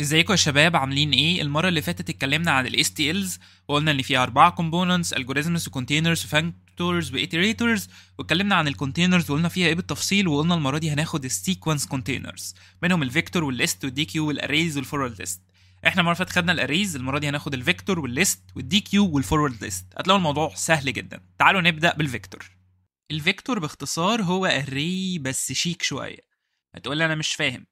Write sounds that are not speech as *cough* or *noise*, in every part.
ازيكم يا شباب عاملين ايه المره اللي فاتت اتكلمنا عن الاس تي الز وقلنا ان فيها اربعه كومبوننتس الجوريزمز وكونتينرز وفانكتورز وايتريتورز واتكلمنا عن الكونتينرز وقلنا فيها ايه بالتفصيل وقلنا المره دي هناخد السيكونس كونتينرز منهم الفيكتور والليست والدي كيو والاريز والفورورد ليست احنا المره اللي فاتت خدنا الاريز المره دي هناخد الفيكتور والليست والدي كيو والفورورد ليست هتلاقوا الموضوع سهل جدا تعالوا نبدا بالفيكتور الفيكتور باختصار هو اري بس شيك شويه هتقول انا مش فاهم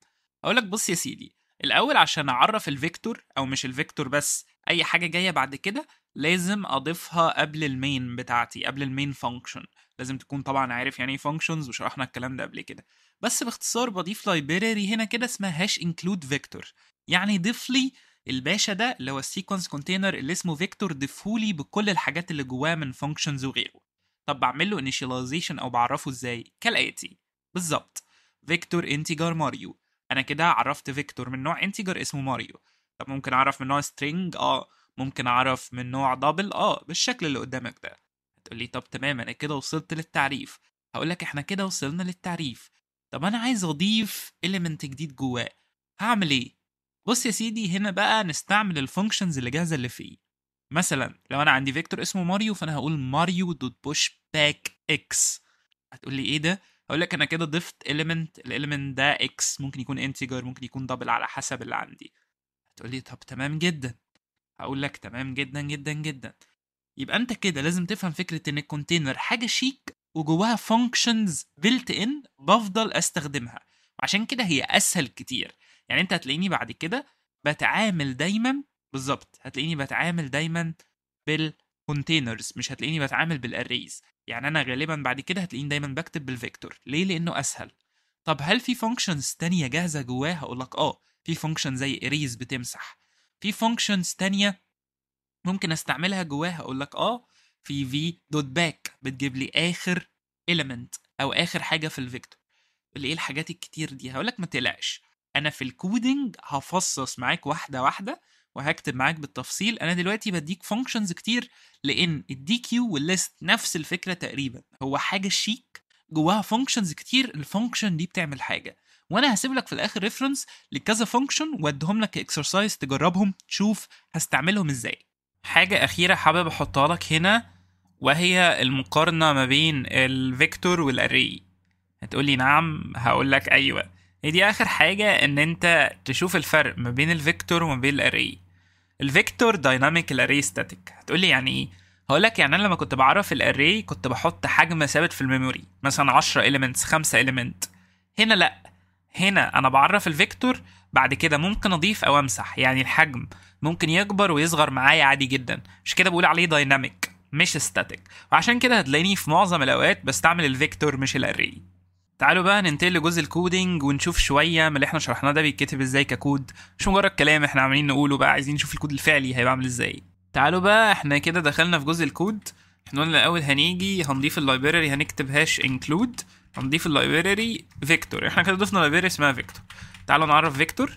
اقول لك بص يا سيدي الاول عشان اعرف الفيكتور او مش الفيكتور بس اي حاجه جايه بعد كده لازم اضيفها قبل المين بتاعتي قبل المين فانكشن لازم تكون طبعا عارف يعني ايه فانكشنز وشرحنا الكلام ده قبل كده بس باختصار بضيف لايبراري هنا كده اسمها هاش انكلود فيكتور يعني ضيف لي الباشا ده اللي هو السيكونس كونتينر اللي اسمه فيكتور ضيفهولي بكل الحاجات اللي جواه من فانكشنز وغيره طب بعمل له initialization او بعرفه ازاي كالاتي بالظبط فيكتور انتجر ماريو انا كده عرفت فيكتور من نوع انتجر اسمه ماريو طب ممكن اعرف من نوع سترينج اه ممكن اعرف من نوع دبل اه بالشكل اللي قدامك ده هتقول لي طب تمام انا كده وصلت للتعريف هقول لك احنا كده وصلنا للتعريف طب انا عايز اضيف اليمنت جديد جواه هعمل ايه بص يا سيدي هنا بقى نستعمل الفانكشنز اللي جاهزه اللي فيه مثلا لو انا عندي فيكتور اسمه ماريو فانا هقول ماريو دوت بوش باك اكس هتقول لي ايه ده اقول لك انا كده ضفت اليمنت element ده اكس ممكن يكون انتجر ممكن يكون دبل على حسب اللي عندي هتقول لي طب تمام جدا هقول لك تمام جدا جدا جدا يبقى انت كده لازم تفهم فكره ان الكونتينر حاجه شيك وجواها فانكشنز built ان بفضل استخدمها عشان كده هي اسهل كتير يعني انت هتلاقيني بعد كده بتعامل دايما بالظبط هتلاقيني بتعامل دايما بالكونتينرز مش هتلاقيني بتعامل بالاريز يعني انا غالبا بعد كده هتلاقيني دايما بكتب بالفيكتور ليه لانه اسهل طب هل في فانكشنز تانية جاهزه جواه هقول لك اه في فانكشن زي اريز بتمسح في فانكشنز تانية ممكن استعملها جواه هقول لك اه في في دوت باك بتجيب لي اخر element او اخر حاجه في الفيكتور اللي ايه الحاجات الكتير دي هقول لك ما تقلقش انا في الكودينج هفصص معاك واحده واحده وهكتب معاك بالتفصيل انا دلوقتي بديك فانكشنز كتير لان الدي كيو والليست نفس الفكره تقريبا هو حاجه شيك جواها فانكشنز كتير الفانكشن دي بتعمل حاجه وانا هسيب لك في الاخر ريفرنس لكذا فانكشن واديهم لك اكسرسايز تجربهم تشوف هستعملهم ازاي حاجه اخيره حابب احطها لك هنا وهي المقارنه ما بين الفيكتور والاري هتقولي نعم هقول لك ايوه هي دي اخر حاجه ان انت تشوف الفرق ما بين الفيكتور وما بين الاري الفيكتور دايناميك الاري ستاتيك هتقولي يعني ايه هقولك يعني انا لما كنت بعرف الاري كنت بحط حجم ثابت في الميموري مثلا 10 اليمنتس 5 اليمنت هنا لا هنا انا بعرف الفيكتور بعد كده ممكن اضيف او امسح يعني الحجم ممكن يكبر ويصغر معايا عادي جدا مش كده بقول عليه دايناميك مش ستاتيك وعشان كده هتلاقيني في معظم الاوقات بستعمل الفيكتور مش الاري تعالوا بقى ننتقل لجزء الكودينج ونشوف شويه من اللي احنا شرحناه ده بيتكتب ازاي ككود مش مجرد كلام احنا عمالين نقوله بقى عايزين نشوف الكود الفعلي هيبقى عامل ازاي تعالوا بقى احنا كده دخلنا في جزء الكود احنا قلنا الاول هنيجي هنضيف اللايبراري هنكتب هاش انكلود هنضيف اللايبراري فيكتور احنا كده ضفنا لايبراري اسمها فيكتور تعالوا نعرف فيكتور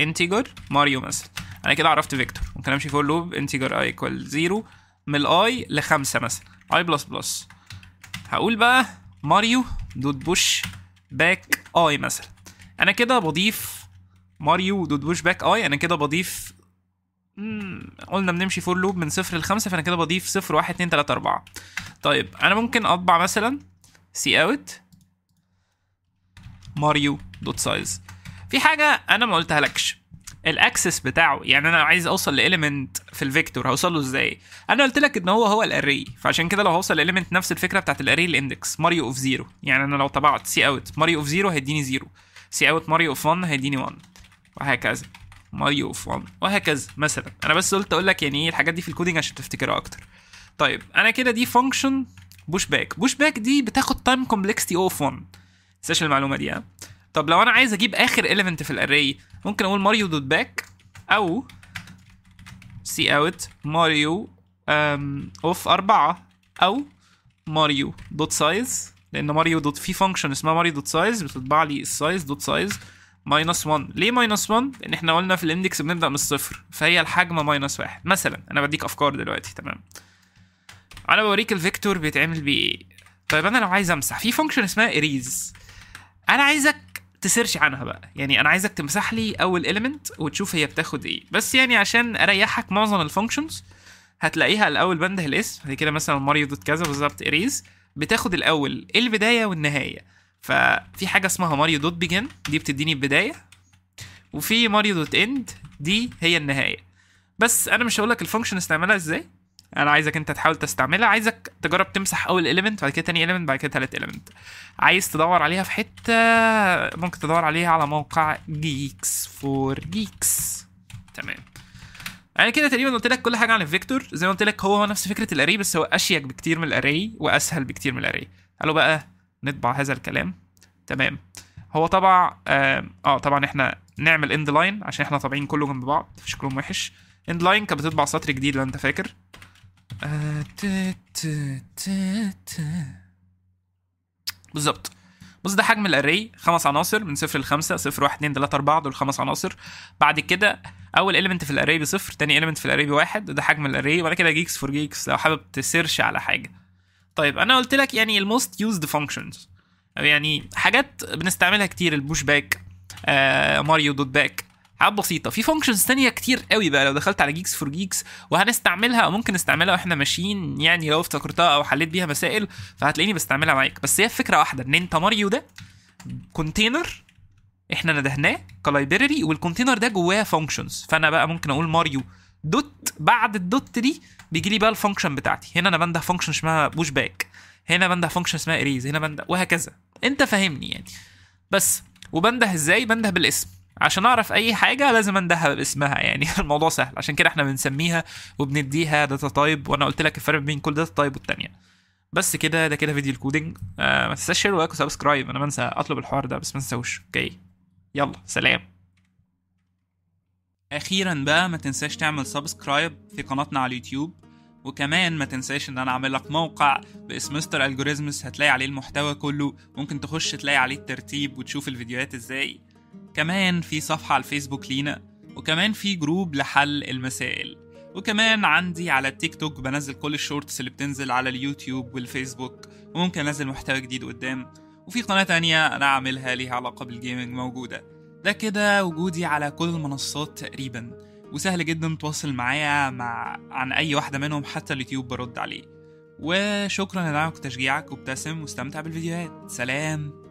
انتجر ماريو مثلا انا كده عرفت فيكتور ممكن امشي فور لوب انتجر اي ايكوال 0 من الاي لخمسه مثلا اي بلس بلس هقول بقى ماريو دوت بوش باك اي مثلا انا كده بضيف ماريو دوت بوش باك اي انا كده بضيف قلنا بنمشي فور لوب من صفر لخمسة فانا كده بضيف صفر واحد اتنين تلاتة اربعة طيب انا ممكن اطبع مثلا سي اوت ماريو دوت سايز في حاجة انا ما قلتها لكش الاكسس بتاعه يعني انا عايز اوصل لاليمنت في الفيكتور هوصل له ازاي انا قلت لك ان هو هو الاري فعشان كده لو هوصل لاليمنت نفس الفكره بتاعت الاري الاندكس ماريو اوف زيرو يعني انا لو طبعت سي اوت ماريو اوف زيرو هيديني زيرو سي اوت ماريو اوف 1 هيديني 1 وهكذا ماريو اوف 1 وهكذا مثلا انا بس قلت اقول لك يعني ايه الحاجات دي في الكودينج عشان تفتكرها اكتر طيب انا كده دي فانكشن بوش باك بوش باك دي بتاخد تايم كومبلكستي اوف 1 تنساش المعلومه دي ها طب لو انا عايز اجيب اخر ايليمنت في الاري ممكن اقول ماريو دوت باك او سي اوت ماريو اوف أربعة او ماريو دوت سايز لان ماريو دوت في فانكشن اسمها ماريو دوت سايز بتطبع لي السايز دوت سايز ماينس 1 ليه ماينس 1 لان احنا قلنا في الاندكس بنبدا من الصفر فهي الحجم ماينس واحد مثلا انا بديك افكار دلوقتي تمام انا بوريك الفيكتور بيتعمل بيه ايه طيب انا لو عايز امسح في فانكشن اسمها اريز انا عايزك تسيرش عنها بقى يعني انا عايزك تمسح لي اول element وتشوف هي بتاخد ايه بس يعني عشان اريحك معظم الفانكشنز هتلاقيها الاول بنده الاسم بعد كده مثلا ماريو دوت كذا بالظبط اريز بتاخد الاول البدايه والنهايه ففي حاجه اسمها ماريو دوت بيجن دي بتديني البدايه وفي ماريو دوت اند دي هي النهايه بس انا مش هقول لك الفانكشن استعملها ازاي انا عايزك انت تحاول تستعملها عايزك تجرب تمسح اول اليمنت بعد كده تاني اليمنت بعد كده تالت اليمنت عايز تدور عليها في حته ممكن تدور عليها على موقع جيكس فور جيكس تمام انا يعني كده تقريبا قلت لك كل حاجه عن الفيكتور زي ما قلت لك هو نفس فكره الاري بس هو اشيك بكتير من الاري واسهل بكتير من الاري قالوا بقى نطبع هذا الكلام تمام هو طبع اه, آه طبعا احنا نعمل اند لاين عشان احنا طابعين كله جنب بعض شكلهم وحش اند لاين كانت بتطبع سطر جديد لو انت فاكر آه، بالظبط بص ده حجم الاري خمس عناصر من صفر لخمسة صفر واحد اتنين تلاتة أربعة دول خمس عناصر بعد كده أول إيليمنت في الاري بصفر تاني إيليمنت في الاري بواحد ده حجم الاري وبعد كده جيكس فور جيكس لو حابب تسيرش على حاجة طيب أنا قلت لك يعني الموست يوزد فانكشنز يعني حاجات بنستعملها كتير البوش باك آه ماريو دوت باك حاجات بسيطه في فانكشنز تانية كتير قوي بقى لو دخلت على جيكس فور جيكس وهنستعملها او ممكن نستعملها واحنا ماشيين يعني لو افتكرتها او حليت بيها مسائل فهتلاقيني بستعملها معاك بس هي الفكره واحده ان انت ماريو ده كونتينر احنا ندهناه كلايبرري والكونتينر ده جواه فانكشنز فانا بقى ممكن اقول ماريو دوت بعد الدوت دي بيجي لي بقى الفانكشن بتاعتي هنا انا بنده فانكشن اسمها بوش باك هنا بنده فانكشن اسمها اريز هنا بنده وهكذا انت فاهمني يعني بس وبنده ازاي بنده بالاسم عشان اعرف اي حاجه لازم اندهها باسمها يعني *laughs* الموضوع سهل عشان كده احنا بنسميها وبنديها داتا تايب وانا قلت لك الفرق بين كل داتا تايب والثانيه بس كده ده كده فيديو الكودينج آه ما تنساش شير ولايك وسبسكرايب انا بنسى اطلب الحوار ده بس ما تنساوش اوكي يلا سلام اخيرا بقى ما تنساش تعمل سبسكرايب في قناتنا على اليوتيوب وكمان ما تنساش ان انا عامل لك موقع باسم مستر الجوريزمز هتلاقي عليه المحتوى كله ممكن تخش تلاقي عليه الترتيب وتشوف الفيديوهات ازاي كمان في صفحة على الفيسبوك لينا وكمان في جروب لحل المسائل وكمان عندي على التيك توك بنزل كل الشورتس اللي بتنزل على اليوتيوب والفيسبوك وممكن انزل محتوى جديد قدام وفي قناة تانية انا عاملها ليها علاقة بالجيمنج موجودة ده كده وجودي على كل المنصات تقريبا وسهل جدا تواصل معايا مع عن اي واحدة منهم حتى اليوتيوب برد عليه وشكرا لدعمك وتشجيعك وابتسم واستمتع بالفيديوهات سلام